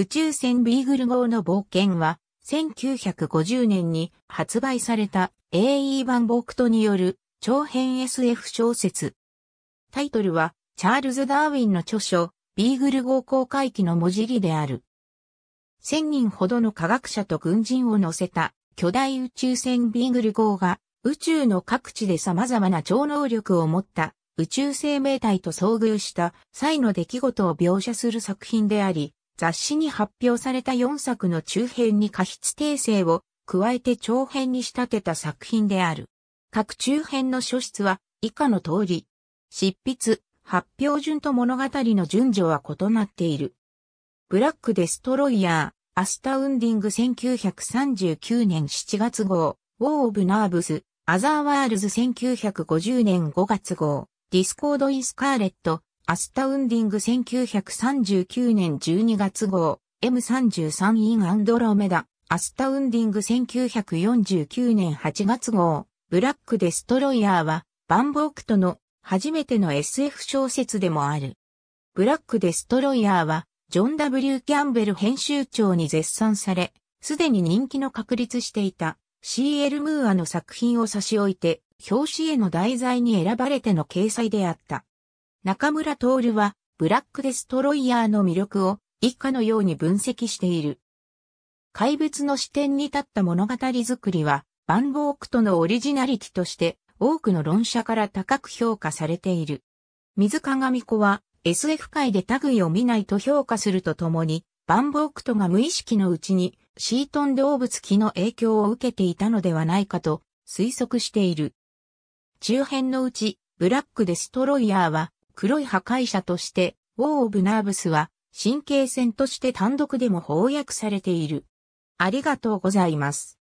宇宙船ビーグル号の冒険は、1950年に発売された AE 版ボクトによる長編 SF 小説。タイトルは、チャールズ・ダーウィンの著書、ビーグル号公開機の文字りである。1000人ほどの科学者と軍人を乗せた巨大宇宙船ビーグル号が宇宙の各地で様々な超能力を持った宇宙生命体と遭遇した際の出来事を描写する作品であり、雑誌に発表された4作の中編に過失訂正を加えて長編に仕立てた作品である。各中編の書質は以下の通り、執筆、発表順と物語の順序は異なっている。ブラック・デストロイヤー、アスタウンディング1939年7月号、ウォー・オブ・ナーブス、アザー・ワールズ1950年5月号、ディスコード・イン・スカーレットアスタウンディング1939年12月号、M33 インアンドロメダ、アスタウンディング1949年8月号、ブラックデストロイヤーは、バンボークとの初めての SF 小説でもある。ブラックデストロイヤーは、ジョン・ W・ キャンベル編集長に絶賛され、すでに人気の確立していた C.L. ムーアの作品を差し置いて、表紙への題材に選ばれての掲載であった。中村徹は、ブラックデストロイヤーの魅力を以下のように分析している。怪物の視点に立った物語作りは、バンボークとのオリジナリティとして多くの論者から高く評価されている。水鏡子は SF 界で類を見ないと評価するとともに、バンボークとが無意識のうちにシートン動物機の影響を受けていたのではないかと推測している。中編のうち、ブラックデストロイヤーは黒い破壊者として、ウォー・オブ・ナーブスは、神経戦として単独でも翻訳されている。ありがとうございます。